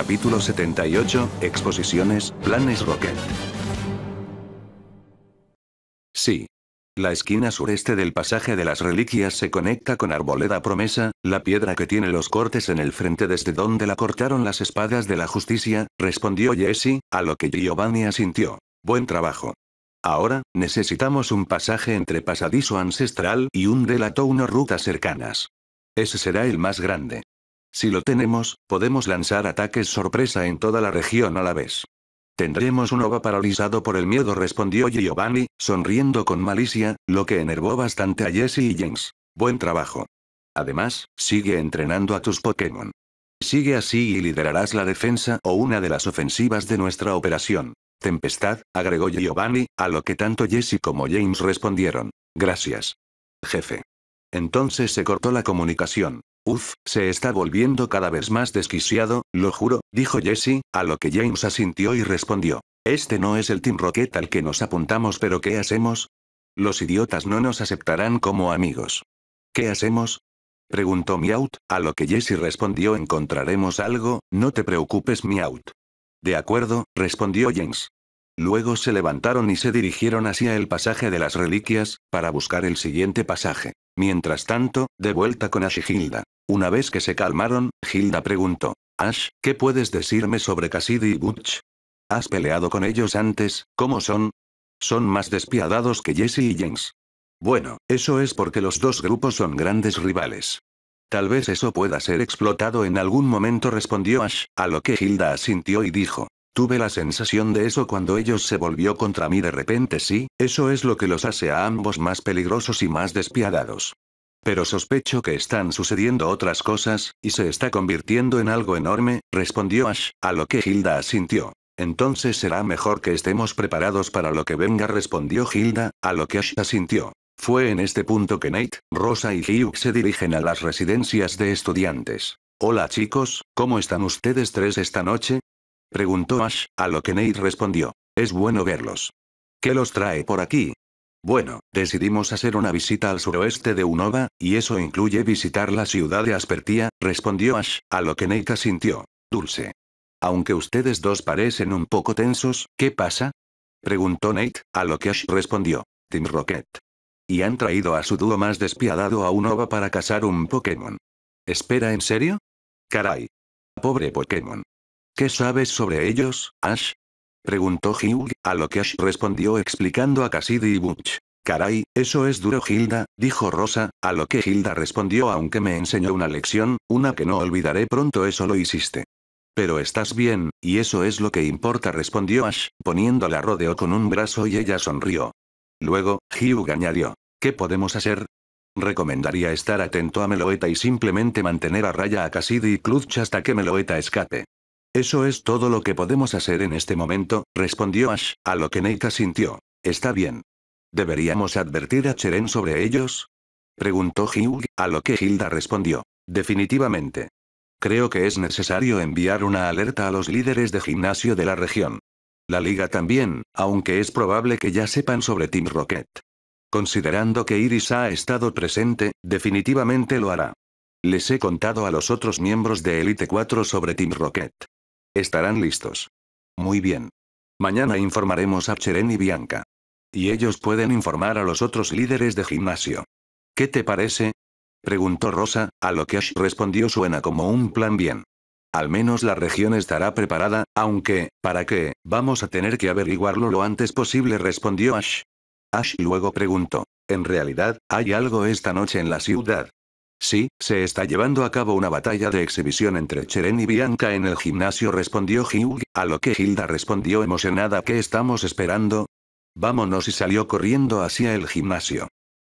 Capítulo 78, Exposiciones, Planes Rocket. Sí. La esquina sureste del pasaje de las reliquias se conecta con Arboleda Promesa, la piedra que tiene los cortes en el frente desde donde la cortaron las espadas de la justicia, respondió Jesse, a lo que Giovanni asintió. Buen trabajo. Ahora, necesitamos un pasaje entre pasadizo ancestral y un de la rutas cercanas. Ese será el más grande. Si lo tenemos, podemos lanzar ataques sorpresa en toda la región a la vez. Tendremos un OVA paralizado por el miedo, respondió Giovanni, sonriendo con malicia, lo que enervó bastante a Jesse y James. Buen trabajo. Además, sigue entrenando a tus Pokémon. Sigue así y liderarás la defensa o una de las ofensivas de nuestra operación. Tempestad, agregó Giovanni, a lo que tanto Jesse como James respondieron. Gracias. Jefe. Entonces se cortó la comunicación. Uf, se está volviendo cada vez más desquiciado, lo juro, dijo Jesse, a lo que James asintió y respondió. Este no es el Team Rocket al que nos apuntamos pero ¿qué hacemos? Los idiotas no nos aceptarán como amigos. ¿Qué hacemos? Preguntó Meowth, a lo que Jesse respondió encontraremos algo, no te preocupes Meowth. De acuerdo, respondió James. Luego se levantaron y se dirigieron hacia el pasaje de las reliquias, para buscar el siguiente pasaje. Mientras tanto, de vuelta con Ash y Hilda. Una vez que se calmaron, Hilda preguntó. Ash, ¿qué puedes decirme sobre Cassidy y Butch? ¿Has peleado con ellos antes? ¿Cómo son? Son más despiadados que Jesse y James. Bueno, eso es porque los dos grupos son grandes rivales. Tal vez eso pueda ser explotado en algún momento respondió Ash, a lo que Hilda asintió y dijo, Tuve la sensación de eso cuando ellos se volvió contra mí de repente, sí, eso es lo que los hace a ambos más peligrosos y más despiadados. Pero sospecho que están sucediendo otras cosas, y se está convirtiendo en algo enorme, respondió Ash, a lo que Hilda asintió. Entonces será mejor que estemos preparados para lo que venga, respondió Hilda, a lo que Ash asintió. Fue en este punto que Nate, Rosa y Hugh se dirigen a las residencias de estudiantes. Hola chicos, ¿cómo están ustedes tres esta noche? Preguntó Ash, a lo que Nate respondió. Es bueno verlos. ¿Qué los trae por aquí? Bueno, decidimos hacer una visita al suroeste de Unova, y eso incluye visitar la ciudad de Aspertia, respondió Ash, a lo que Nate sintió. Dulce. Aunque ustedes dos parecen un poco tensos, ¿qué pasa? Preguntó Nate, a lo que Ash respondió. Team Rocket. Y han traído a su dúo más despiadado a Unova para cazar un Pokémon. ¿Espera en serio? Caray. Pobre Pokémon. ¿Qué sabes sobre ellos, Ash? Preguntó Hugh, a lo que Ash respondió explicando a Cassidy y Butch. Caray, eso es duro Hilda, dijo Rosa, a lo que Hilda respondió aunque me enseñó una lección, una que no olvidaré pronto eso lo hiciste. Pero estás bien, y eso es lo que importa respondió Ash, poniéndola rodeo con un brazo y ella sonrió. Luego, Hugh añadió. ¿Qué podemos hacer? Recomendaría estar atento a Meloeta y simplemente mantener a raya a Cassidy y Clutch hasta que Meloeta escape. Eso es todo lo que podemos hacer en este momento, respondió Ash, a lo que Neita sintió. Está bien. ¿Deberíamos advertir a Cheren sobre ellos? Preguntó Hugh, a lo que Hilda respondió. Definitivamente. Creo que es necesario enviar una alerta a los líderes de gimnasio de la región. La liga también, aunque es probable que ya sepan sobre Team Rocket. Considerando que Iris ha estado presente, definitivamente lo hará. Les he contado a los otros miembros de Elite 4 sobre Team Rocket. Estarán listos. Muy bien. Mañana informaremos a Cheren y Bianca. Y ellos pueden informar a los otros líderes de gimnasio. ¿Qué te parece? Preguntó Rosa, a lo que Ash respondió suena como un plan bien. Al menos la región estará preparada, aunque, ¿para qué? Vamos a tener que averiguarlo lo antes posible, respondió Ash. Ash luego preguntó, ¿en realidad, hay algo esta noche en la ciudad? Sí, se está llevando a cabo una batalla de exhibición entre Cheren y Bianca en el gimnasio, respondió Hugh, a lo que Hilda respondió emocionada: ¿Qué estamos esperando? Vámonos y salió corriendo hacia el gimnasio.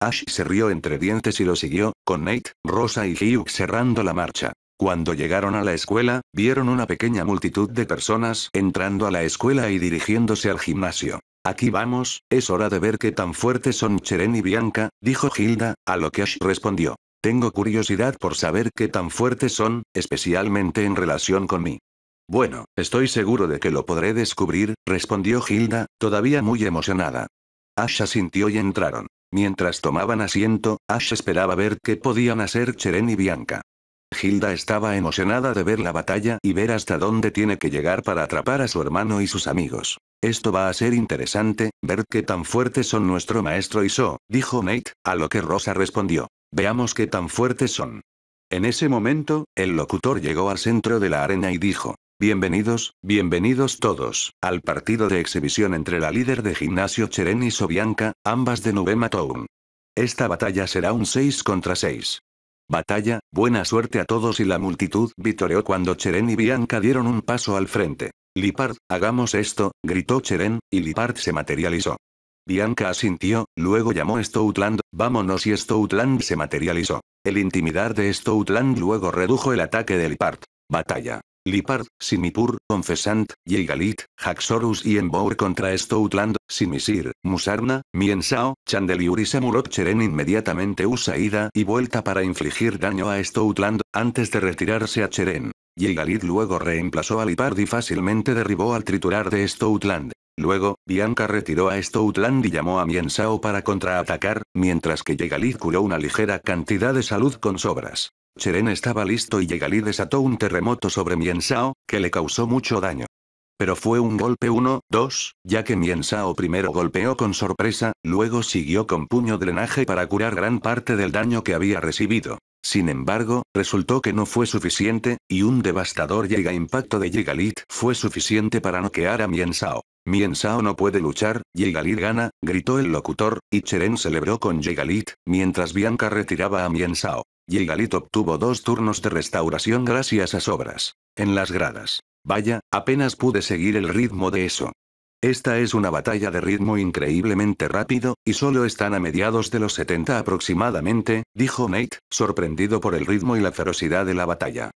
Ash se rió entre dientes y lo siguió, con Nate, Rosa y Hugh cerrando la marcha. Cuando llegaron a la escuela, vieron una pequeña multitud de personas entrando a la escuela y dirigiéndose al gimnasio. Aquí vamos, es hora de ver qué tan fuertes son Cheren y Bianca, dijo Hilda, a lo que Ash respondió. Tengo curiosidad por saber qué tan fuertes son, especialmente en relación con mí. Bueno, estoy seguro de que lo podré descubrir, respondió Hilda, todavía muy emocionada. Asha sintió y entraron. Mientras tomaban asiento, Ash esperaba ver qué podían hacer Cheren y Bianca. Hilda estaba emocionada de ver la batalla y ver hasta dónde tiene que llegar para atrapar a su hermano y sus amigos. Esto va a ser interesante, ver qué tan fuertes son nuestro maestro y so, dijo Nate, a lo que Rosa respondió. Veamos qué tan fuertes son. En ese momento, el locutor llegó al centro de la arena y dijo, Bienvenidos, bienvenidos todos, al partido de exhibición entre la líder de gimnasio Cheren y Sobianka, ambas de Nubema Town. Esta batalla será un 6 contra 6. Batalla, buena suerte a todos y la multitud vitoreó cuando Cheren y Bianca dieron un paso al frente. Lipard, hagamos esto, gritó Cheren, y Lipard se materializó. Bianca asintió, luego llamó Stoutland, vámonos y Stoutland se materializó. El intimidar de Stoutland luego redujo el ataque de Lipard. Batalla. Lipard, Simipur, Confesant, Yegalit, Haxorus y Embour contra Stoutland, Simisir, Musarna, Miensao, Chandeliur y Samurot Cheren inmediatamente usa ida y vuelta para infligir daño a Stoutland, antes de retirarse a Cheren. Yegalit luego reemplazó a Lipard y fácilmente derribó al triturar de Stoutland. Luego, Bianca retiró a Stoutland y llamó a Mien Sao para contraatacar, mientras que Yegalid curó una ligera cantidad de salud con sobras. Cheren estaba listo y Yegalid desató un terremoto sobre Mien Shao, que le causó mucho daño. Pero fue un golpe 1-2, ya que Mien Sao primero golpeó con sorpresa, luego siguió con puño drenaje para curar gran parte del daño que había recibido. Sin embargo, resultó que no fue suficiente, y un devastador llega impacto de Gigalit fue suficiente para noquear a Mien Mien Sao no puede luchar, Galit gana, gritó el locutor, y Cheren celebró con Gigalit, mientras Bianca retiraba a Mien Sao. Galit obtuvo dos turnos de restauración gracias a sobras. En las gradas. Vaya, apenas pude seguir el ritmo de eso. Esta es una batalla de ritmo increíblemente rápido, y solo están a mediados de los 70 aproximadamente, dijo Nate, sorprendido por el ritmo y la ferocidad de la batalla.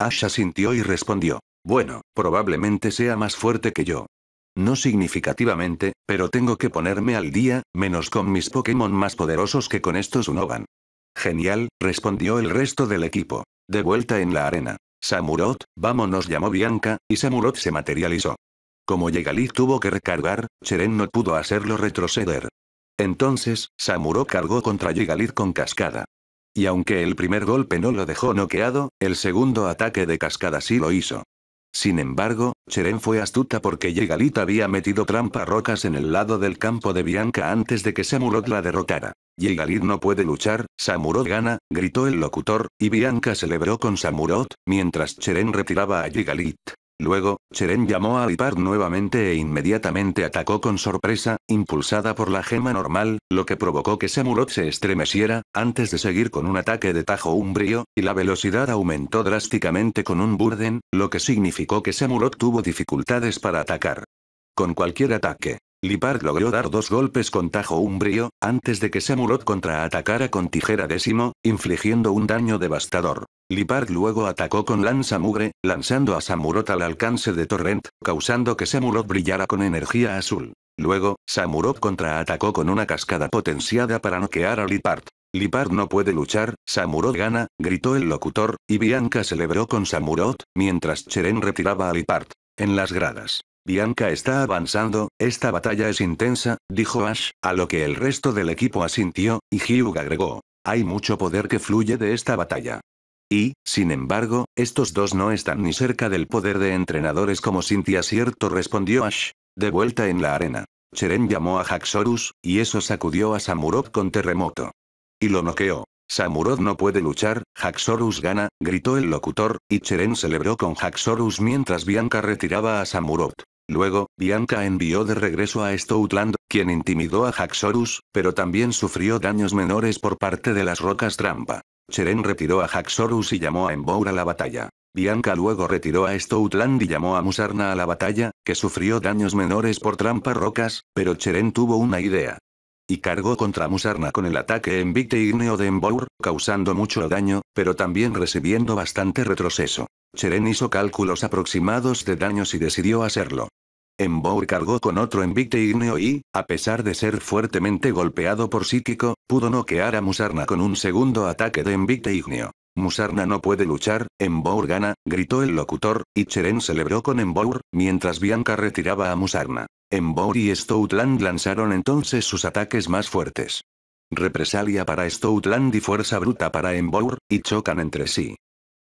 Asha sintió y respondió. Bueno, probablemente sea más fuerte que yo. No significativamente, pero tengo que ponerme al día, menos con mis Pokémon más poderosos que con estos Unovan. Genial, respondió el resto del equipo. De vuelta en la arena. Samurot, vámonos llamó Bianca, y Samurot se materializó. Como Gigalith tuvo que recargar, Cheren no pudo hacerlo retroceder. Entonces, Samurot cargó contra Yegalit con cascada. Y aunque el primer golpe no lo dejó noqueado, el segundo ataque de cascada sí lo hizo. Sin embargo, Cheren fue astuta porque Yegalit había metido trampa rocas en el lado del campo de Bianca antes de que Samurot la derrotara. Yegalit no puede luchar, Samurot gana, gritó el locutor, y Bianca celebró con Samurot, mientras Cheren retiraba a Yegalit. Luego, Cheren llamó a Ipar nuevamente e inmediatamente atacó con sorpresa, impulsada por la gema normal, lo que provocó que Semurot se estremeciera, antes de seguir con un ataque de tajo umbrío, y la velocidad aumentó drásticamente con un burden, lo que significó que Semurot tuvo dificultades para atacar. Con cualquier ataque, Lipard logró dar dos golpes con tajo umbrío, antes de que Samurot contraatacara con tijera décimo, infligiendo un daño devastador. Lipard luego atacó con lanza mugre, lanzando a Samurot al alcance de Torrent, causando que Samurot brillara con energía azul. Luego, Samurot contraatacó con una cascada potenciada para noquear a Lipart. Lipard no puede luchar, Samurot gana, gritó el locutor, y Bianca celebró con Samurot, mientras Cheren retiraba a Lipard. En las gradas. Bianca está avanzando, esta batalla es intensa, dijo Ash, a lo que el resto del equipo asintió, y Hugh agregó. Hay mucho poder que fluye de esta batalla. Y, sin embargo, estos dos no están ni cerca del poder de entrenadores como Cynthia cierto respondió Ash. De vuelta en la arena. Cheren llamó a Haxorus, y eso sacudió a Samurot con terremoto. Y lo noqueó. Samurot no puede luchar, Haxorus gana, gritó el locutor, y Cheren celebró con Haxorus mientras Bianca retiraba a Samurot. Luego, Bianca envió de regreso a Stoutland, quien intimidó a Haxorus, pero también sufrió daños menores por parte de las rocas trampa. Cheren retiró a Haxorus y llamó a Embour a la batalla. Bianca luego retiró a Stoutland y llamó a Musarna a la batalla, que sufrió daños menores por trampa rocas, pero Cheren tuvo una idea y cargó contra Musarna con el ataque envicte Igneo de Embour, causando mucho daño, pero también recibiendo bastante retroceso. Cheren hizo cálculos aproximados de daños y decidió hacerlo. Embour cargó con otro envicte Igneo y, a pesar de ser fuertemente golpeado por psíquico, pudo noquear a Musarna con un segundo ataque de envicte Igneo. Musarna no puede luchar, Embour gana, gritó el locutor, y Cheren celebró con Embour, mientras Bianca retiraba a Musarna. Embour y Stoutland lanzaron entonces sus ataques más fuertes. Represalia para Stoutland y fuerza bruta para Embour, y chocan entre sí.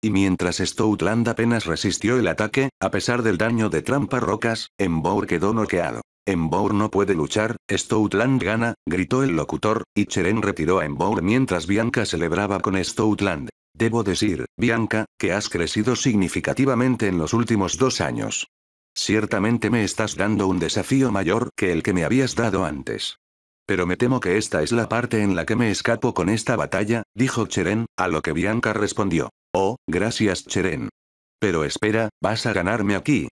Y mientras Stoutland apenas resistió el ataque, a pesar del daño de trampa rocas, Embour quedó noqueado. Embour no puede luchar, Stoutland gana, gritó el locutor, y Cheren retiró a Embour mientras Bianca celebraba con Stoutland. Debo decir, Bianca, que has crecido significativamente en los últimos dos años. Ciertamente me estás dando un desafío mayor que el que me habías dado antes. Pero me temo que esta es la parte en la que me escapo con esta batalla, dijo Cheren, a lo que Bianca respondió. Oh, gracias Cheren. Pero espera, vas a ganarme aquí.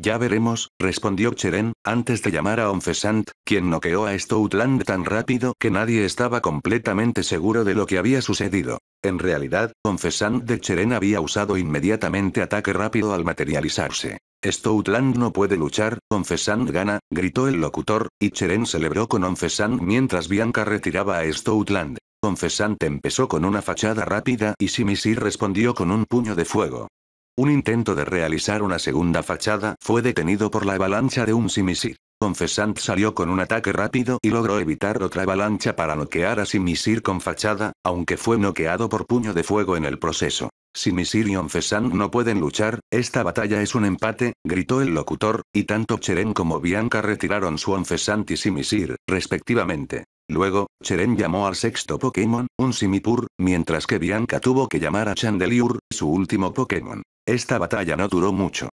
Ya veremos, respondió Cheren, antes de llamar a Onfesant, quien noqueó a Stoutland tan rápido que nadie estaba completamente seguro de lo que había sucedido. En realidad, Onfesant de Cheren había usado inmediatamente ataque rápido al materializarse. Stoutland no puede luchar, Confesant gana, gritó el locutor, y Cheren celebró con Confesant mientras Bianca retiraba a Stoutland. Confesant empezó con una fachada rápida y Simisir respondió con un puño de fuego. Un intento de realizar una segunda fachada fue detenido por la avalancha de un Simisir. Confesant salió con un ataque rápido y logró evitar otra avalancha para noquear a Simisir con fachada, aunque fue noqueado por puño de fuego en el proceso. Si y Fesan no pueden luchar, esta batalla es un empate, gritó el locutor, y tanto Cheren como Bianca retiraron su Onfesant y Simisir, respectivamente. Luego, Cheren llamó al sexto Pokémon, un Simipur, mientras que Bianca tuvo que llamar a Chandelure, su último Pokémon. Esta batalla no duró mucho.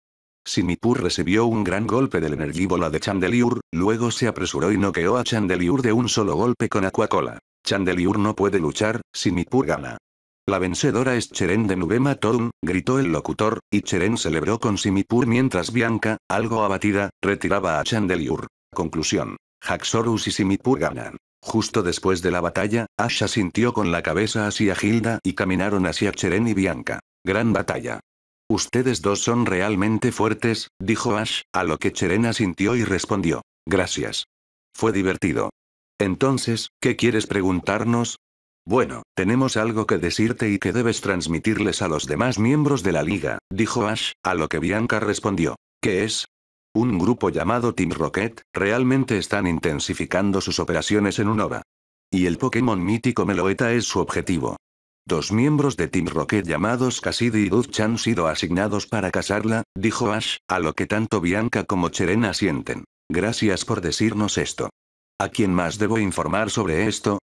Simipur recibió un gran golpe del energíbola de Chandelure, luego se apresuró y noqueó a Chandelure de un solo golpe con Aquacola. Chandelure no puede luchar, Simipur gana. La vencedora es Cheren de Nubema Torun, gritó el locutor, y Cheren celebró con Simipur mientras Bianca, algo abatida, retiraba a Chandeliur. Conclusión. Haxorus y Simipur ganan. Justo después de la batalla, Ash sintió con la cabeza hacia Gilda y caminaron hacia Cheren y Bianca. Gran batalla. Ustedes dos son realmente fuertes, dijo Ash, a lo que Cheren asintió y respondió. Gracias. Fue divertido. Entonces, ¿qué quieres preguntarnos? Bueno, tenemos algo que decirte y que debes transmitirles a los demás miembros de la liga, dijo Ash, a lo que Bianca respondió. ¿Qué es? Un grupo llamado Team Rocket, realmente están intensificando sus operaciones en Unova. Y el Pokémon mítico Meloeta es su objetivo. Dos miembros de Team Rocket llamados Cassidy y Dutch han sido asignados para casarla, dijo Ash, a lo que tanto Bianca como Cherena sienten. Gracias por decirnos esto. ¿A quién más debo informar sobre esto?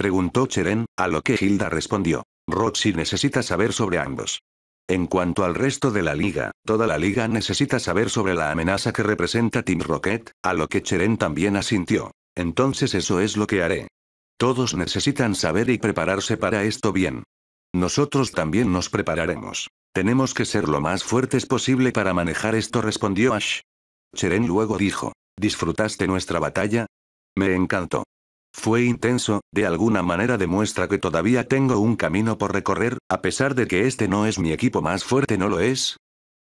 Preguntó Cheren, a lo que Hilda respondió. Roxy necesita saber sobre ambos. En cuanto al resto de la liga, toda la liga necesita saber sobre la amenaza que representa Team Rocket, a lo que Cheren también asintió. Entonces eso es lo que haré. Todos necesitan saber y prepararse para esto bien. Nosotros también nos prepararemos. Tenemos que ser lo más fuertes posible para manejar esto, respondió Ash. Cheren luego dijo, ¿disfrutaste nuestra batalla? Me encantó. Fue intenso, de alguna manera demuestra que todavía tengo un camino por recorrer, a pesar de que este no es mi equipo más fuerte, ¿no lo es?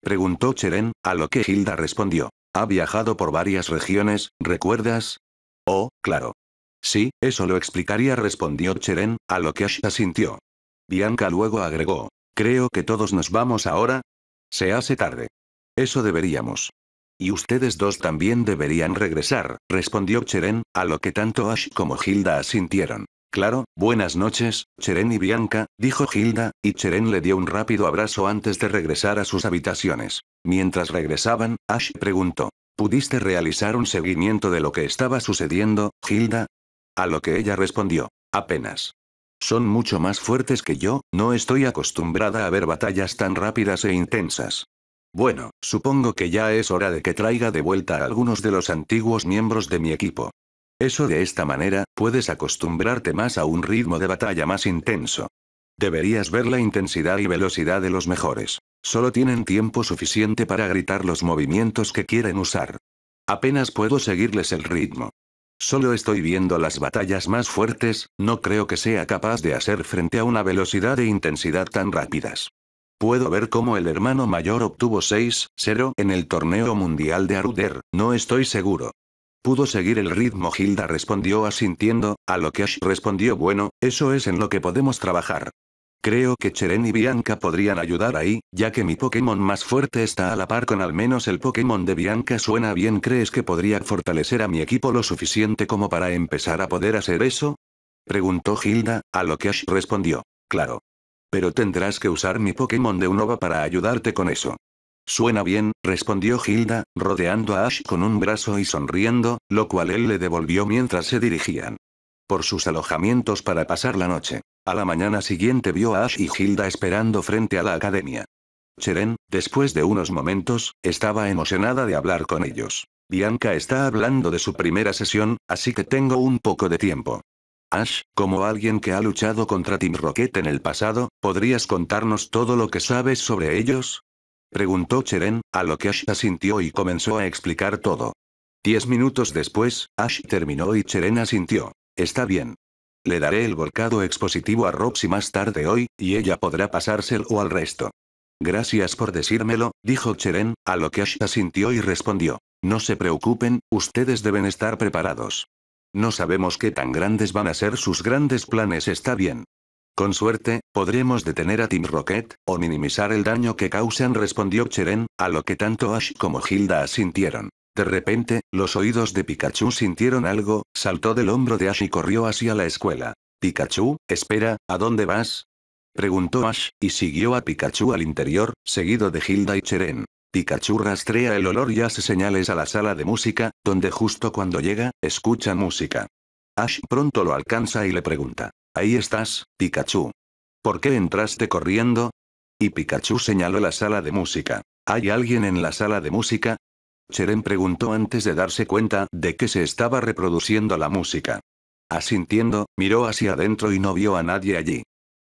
Preguntó Cheren, a lo que Hilda respondió. Ha viajado por varias regiones, ¿recuerdas? Oh, claro. Sí, eso lo explicaría, respondió Cheren, a lo que Ash asintió. Bianca luego agregó. Creo que todos nos vamos ahora. Se hace tarde. Eso deberíamos. Y ustedes dos también deberían regresar, respondió Cheren, a lo que tanto Ash como Hilda asintieron. Claro, buenas noches, Cheren y Bianca, dijo Hilda, y Cheren le dio un rápido abrazo antes de regresar a sus habitaciones. Mientras regresaban, Ash preguntó, ¿pudiste realizar un seguimiento de lo que estaba sucediendo, Hilda? A lo que ella respondió, apenas. Son mucho más fuertes que yo, no estoy acostumbrada a ver batallas tan rápidas e intensas. Bueno, supongo que ya es hora de que traiga de vuelta a algunos de los antiguos miembros de mi equipo. Eso de esta manera, puedes acostumbrarte más a un ritmo de batalla más intenso. Deberías ver la intensidad y velocidad de los mejores. Solo tienen tiempo suficiente para gritar los movimientos que quieren usar. Apenas puedo seguirles el ritmo. Solo estoy viendo las batallas más fuertes, no creo que sea capaz de hacer frente a una velocidad e intensidad tan rápidas. Puedo ver cómo el hermano mayor obtuvo 6-0 en el torneo mundial de Aruder, no estoy seguro. Pudo seguir el ritmo, Hilda respondió asintiendo, a lo que Ash respondió, bueno, eso es en lo que podemos trabajar. Creo que Cheren y Bianca podrían ayudar ahí, ya que mi Pokémon más fuerte está a la par con al menos el Pokémon de Bianca suena bien. ¿Crees que podría fortalecer a mi equipo lo suficiente como para empezar a poder hacer eso? Preguntó Hilda, a lo que Ash respondió. Claro pero tendrás que usar mi Pokémon de Unova para ayudarte con eso. Suena bien, respondió Hilda, rodeando a Ash con un brazo y sonriendo, lo cual él le devolvió mientras se dirigían por sus alojamientos para pasar la noche. A la mañana siguiente vio a Ash y Hilda esperando frente a la academia. Cheren, después de unos momentos, estaba emocionada de hablar con ellos. Bianca está hablando de su primera sesión, así que tengo un poco de tiempo. Ash, como alguien que ha luchado contra Team Rocket en el pasado, ¿podrías contarnos todo lo que sabes sobre ellos? Preguntó Cheren, a lo que Ash asintió y comenzó a explicar todo. Diez minutos después, Ash terminó y Cheren asintió. Está bien. Le daré el volcado expositivo a Roxy más tarde hoy, y ella podrá pasárselo al resto. Gracias por decírmelo, dijo Cheren, a lo que Ash asintió y respondió. No se preocupen, ustedes deben estar preparados. No sabemos qué tan grandes van a ser sus grandes planes, está bien. Con suerte, podremos detener a Team Rocket, o minimizar el daño que causan, respondió Cheren, a lo que tanto Ash como Hilda asintieron. De repente, los oídos de Pikachu sintieron algo, saltó del hombro de Ash y corrió hacia la escuela. Pikachu, espera, ¿a dónde vas? Preguntó Ash, y siguió a Pikachu al interior, seguido de Hilda y Cheren. Pikachu rastrea el olor y hace señales a la sala de música, donde justo cuando llega, escucha música. Ash pronto lo alcanza y le pregunta. Ahí estás, Pikachu. ¿Por qué entraste corriendo? Y Pikachu señaló la sala de música. ¿Hay alguien en la sala de música? Cheren preguntó antes de darse cuenta de que se estaba reproduciendo la música. Asintiendo, miró hacia adentro y no vio a nadie allí.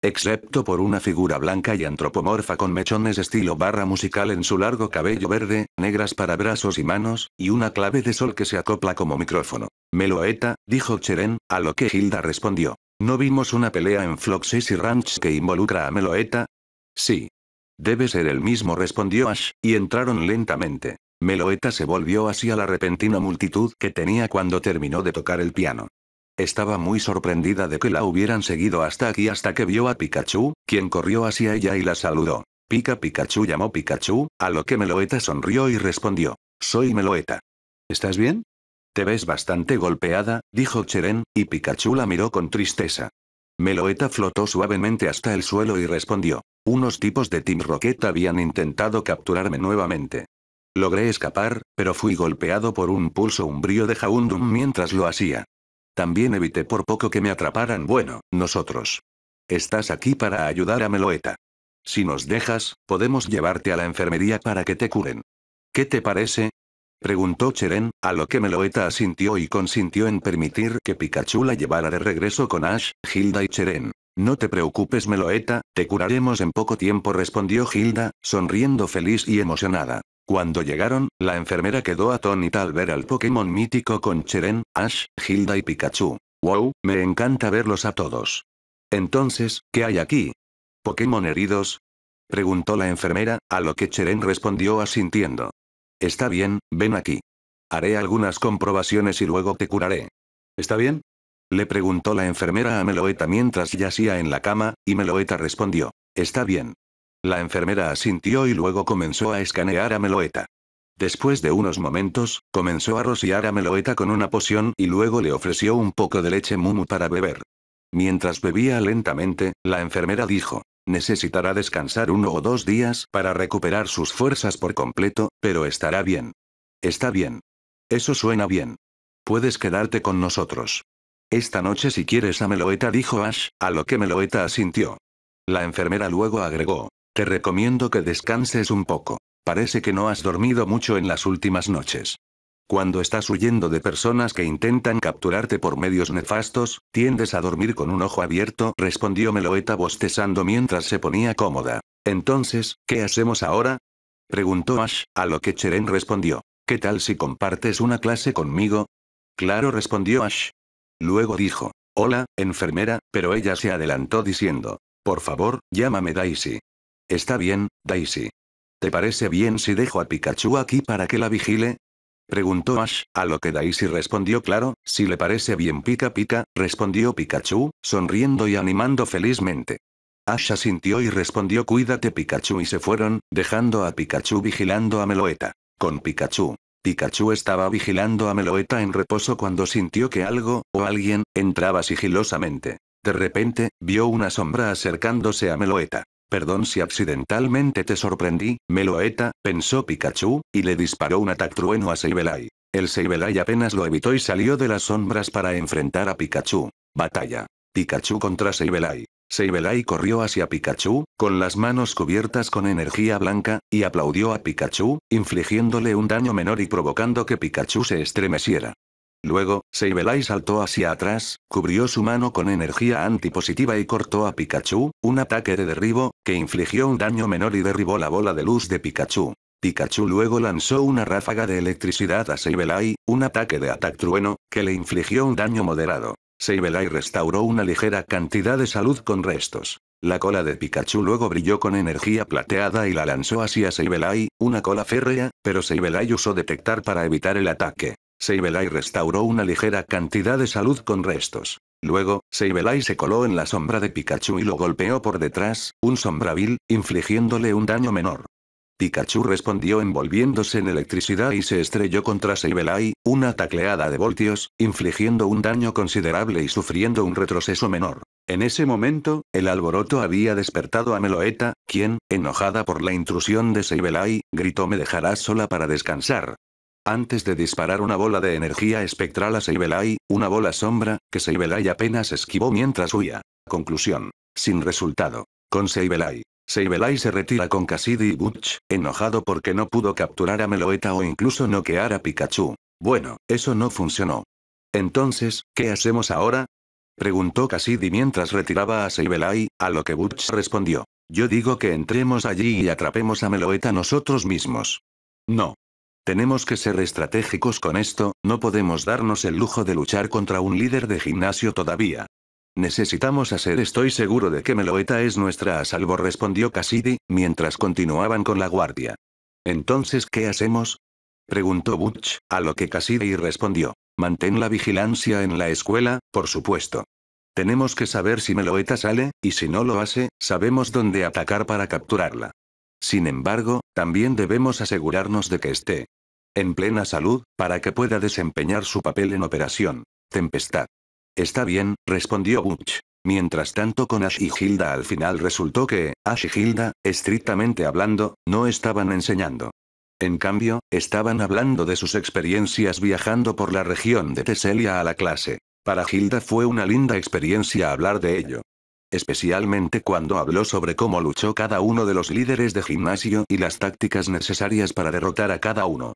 Excepto por una figura blanca y antropomorfa con mechones estilo barra musical en su largo cabello verde, negras para brazos y manos, y una clave de sol que se acopla como micrófono. Meloeta, dijo Cheren, a lo que Hilda respondió. ¿No vimos una pelea en Floxes y Ranch que involucra a Meloeta? Sí. Debe ser el mismo, respondió Ash, y entraron lentamente. Meloeta se volvió hacia la repentina multitud que tenía cuando terminó de tocar el piano. Estaba muy sorprendida de que la hubieran seguido hasta aquí hasta que vio a Pikachu, quien corrió hacia ella y la saludó. Pika Pikachu llamó Pikachu, a lo que Meloeta sonrió y respondió. Soy Meloeta. ¿Estás bien? Te ves bastante golpeada, dijo Cheren, y Pikachu la miró con tristeza. Meloeta flotó suavemente hasta el suelo y respondió. Unos tipos de Team Rocket habían intentado capturarme nuevamente. Logré escapar, pero fui golpeado por un pulso umbrío de Jaundum mientras lo hacía. También evité por poco que me atraparan. Bueno, nosotros. Estás aquí para ayudar a Meloeta. Si nos dejas, podemos llevarte a la enfermería para que te curen. ¿Qué te parece? Preguntó Cheren, a lo que Meloeta asintió y consintió en permitir que Pikachu la llevara de regreso con Ash, Hilda y Cheren. No te preocupes Meloeta, te curaremos en poco tiempo respondió Hilda, sonriendo feliz y emocionada. Cuando llegaron, la enfermera quedó atónita al ver al Pokémon mítico con Cheren, Ash, Hilda y Pikachu. ¡Wow! Me encanta verlos a todos. Entonces, ¿qué hay aquí? ¿Pokémon heridos? Preguntó la enfermera, a lo que Cheren respondió asintiendo. Está bien, ven aquí. Haré algunas comprobaciones y luego te curaré. ¿Está bien? Le preguntó la enfermera a Meloeta mientras yacía en la cama, y Meloeta respondió. Está bien. La enfermera asintió y luego comenzó a escanear a Meloeta. Después de unos momentos, comenzó a rociar a Meloeta con una poción y luego le ofreció un poco de leche Mumu para beber. Mientras bebía lentamente, la enfermera dijo, Necesitará descansar uno o dos días para recuperar sus fuerzas por completo, pero estará bien. Está bien. Eso suena bien. Puedes quedarte con nosotros. Esta noche si quieres a Meloeta dijo Ash, a lo que Meloeta asintió. La enfermera luego agregó, te recomiendo que descanses un poco. Parece que no has dormido mucho en las últimas noches. Cuando estás huyendo de personas que intentan capturarte por medios nefastos, tiendes a dormir con un ojo abierto, respondió Meloeta bostezando mientras se ponía cómoda. Entonces, ¿qué hacemos ahora? preguntó Ash, a lo que Cheren respondió. ¿Qué tal si compartes una clase conmigo? Claro, respondió Ash. Luego dijo, Hola, enfermera, pero ella se adelantó diciendo, Por favor, llámame Daisy. Está bien, Daisy. ¿Te parece bien si dejo a Pikachu aquí para que la vigile? Preguntó Ash, a lo que Daisy respondió claro, si le parece bien pica pica, respondió Pikachu, sonriendo y animando felizmente. Ash asintió y respondió cuídate Pikachu y se fueron, dejando a Pikachu vigilando a Meloeta. Con Pikachu. Pikachu estaba vigilando a Meloeta en reposo cuando sintió que algo, o alguien, entraba sigilosamente. De repente, vio una sombra acercándose a Meloeta. Perdón si accidentalmente te sorprendí, Meloeta, pensó Pikachu, y le disparó un ataque trueno a Seibelai. El Seibelai apenas lo evitó y salió de las sombras para enfrentar a Pikachu. Batalla. Pikachu contra Seibelai. Seibelai corrió hacia Pikachu, con las manos cubiertas con energía blanca, y aplaudió a Pikachu, infligiéndole un daño menor y provocando que Pikachu se estremeciera. Luego, Seibelai saltó hacia atrás, cubrió su mano con energía antipositiva y cortó a Pikachu, un ataque de derribo, que infligió un daño menor y derribó la bola de luz de Pikachu. Pikachu luego lanzó una ráfaga de electricidad a Seibelai, un ataque de ataque trueno, que le infligió un daño moderado. Seibelai restauró una ligera cantidad de salud con restos. La cola de Pikachu luego brilló con energía plateada y la lanzó hacia Seibelai, una cola férrea, pero Seibelai usó detectar para evitar el ataque. Seibelai restauró una ligera cantidad de salud con restos. Luego, Seibelai se coló en la sombra de Pikachu y lo golpeó por detrás, un sombravil, infligiéndole un daño menor. Pikachu respondió envolviéndose en electricidad y se estrelló contra Seibelai, una tacleada de voltios, infligiendo un daño considerable y sufriendo un retroceso menor. En ese momento, el alboroto había despertado a Meloeta, quien, enojada por la intrusión de Seibelai, gritó me dejarás sola para descansar. Antes de disparar una bola de energía espectral a Seibelai, una bola sombra, que Seibelai apenas esquivó mientras huía. Conclusión. Sin resultado. Con Seibelai. Seibelai se retira con Cassidy y Butch, enojado porque no pudo capturar a Meloeta o incluso noquear a Pikachu. Bueno, eso no funcionó. Entonces, ¿qué hacemos ahora? Preguntó Cassidy mientras retiraba a Seibelai, a lo que Butch respondió. Yo digo que entremos allí y atrapemos a Meloeta nosotros mismos. No, tenemos que ser estratégicos con esto, no podemos darnos el lujo de luchar contra un líder de gimnasio todavía. Necesitamos hacer estoy seguro de que Meloeta es nuestra a salvo respondió Cassidy, mientras continuaban con la guardia. Entonces, ¿qué hacemos? preguntó Butch, a lo que Cassidy respondió. Mantén la vigilancia en la escuela, por supuesto. Tenemos que saber si Meloeta sale, y si no lo hace, sabemos dónde atacar para capturarla. Sin embargo, también debemos asegurarnos de que esté en plena salud, para que pueda desempeñar su papel en Operación Tempestad. Está bien, respondió Butch. Mientras tanto con Ash y Hilda al final resultó que, Ash y Hilda, estrictamente hablando, no estaban enseñando. En cambio, estaban hablando de sus experiencias viajando por la región de Teselia a la clase. Para Hilda fue una linda experiencia hablar de ello especialmente cuando habló sobre cómo luchó cada uno de los líderes de gimnasio y las tácticas necesarias para derrotar a cada uno.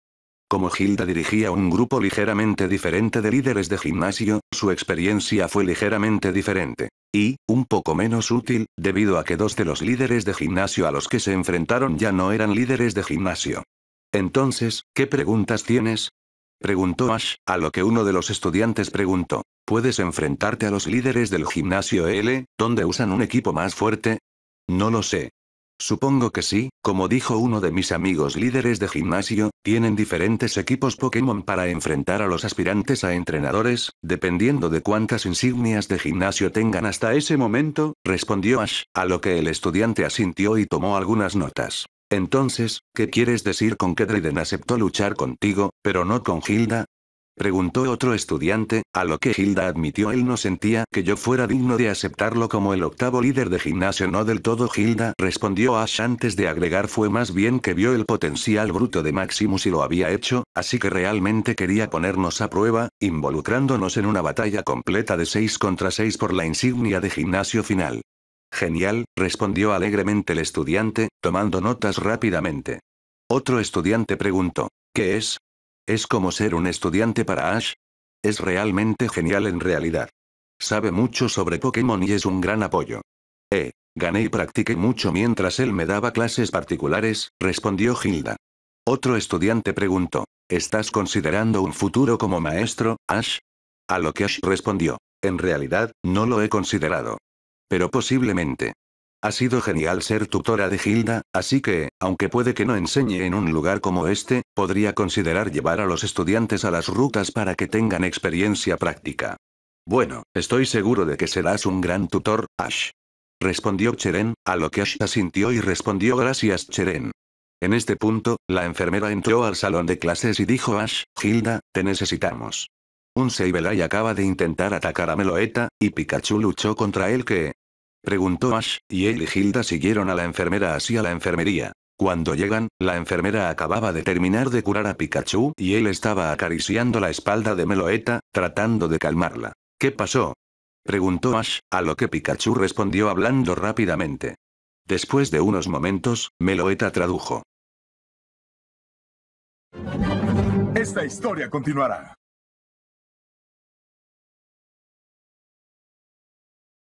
Como Hilda dirigía un grupo ligeramente diferente de líderes de gimnasio, su experiencia fue ligeramente diferente. Y, un poco menos útil, debido a que dos de los líderes de gimnasio a los que se enfrentaron ya no eran líderes de gimnasio. Entonces, ¿qué preguntas tienes? Preguntó Ash, a lo que uno de los estudiantes preguntó. ¿Puedes enfrentarte a los líderes del gimnasio L, donde usan un equipo más fuerte? No lo sé. Supongo que sí, como dijo uno de mis amigos líderes de gimnasio, tienen diferentes equipos Pokémon para enfrentar a los aspirantes a entrenadores, dependiendo de cuántas insignias de gimnasio tengan hasta ese momento, respondió Ash, a lo que el estudiante asintió y tomó algunas notas. Entonces, ¿qué quieres decir con que Dryden aceptó luchar contigo, pero no con Hilda? Preguntó otro estudiante, a lo que Hilda admitió él no sentía que yo fuera digno de aceptarlo como el octavo líder de gimnasio. No del todo Hilda respondió Ash antes de agregar fue más bien que vio el potencial bruto de Maximus y lo había hecho, así que realmente quería ponernos a prueba, involucrándonos en una batalla completa de 6 contra 6 por la insignia de gimnasio final. Genial, respondió alegremente el estudiante, tomando notas rápidamente. Otro estudiante preguntó, ¿qué es? Es como ser un estudiante para Ash. Es realmente genial en realidad. Sabe mucho sobre Pokémon y es un gran apoyo. Eh, gané y practiqué mucho mientras él me daba clases particulares, respondió Hilda. Otro estudiante preguntó, ¿estás considerando un futuro como maestro, Ash? A lo que Ash respondió, en realidad, no lo he considerado. Pero posiblemente. Ha sido genial ser tutora de Hilda, así que, aunque puede que no enseñe en un lugar como este, podría considerar llevar a los estudiantes a las rutas para que tengan experiencia práctica. Bueno, estoy seguro de que serás un gran tutor, Ash. Respondió Cheren, a lo que Ash asintió y respondió gracias Cheren. En este punto, la enfermera entró al salón de clases y dijo Ash, Hilda, te necesitamos. Un Sableye acaba de intentar atacar a Meloeta, y Pikachu luchó contra él que... Preguntó Ash, y él y Hilda siguieron a la enfermera hacia la enfermería. Cuando llegan, la enfermera acababa de terminar de curar a Pikachu y él estaba acariciando la espalda de Meloeta, tratando de calmarla. ¿Qué pasó? Preguntó Ash, a lo que Pikachu respondió hablando rápidamente. Después de unos momentos, Meloeta tradujo. Esta historia continuará.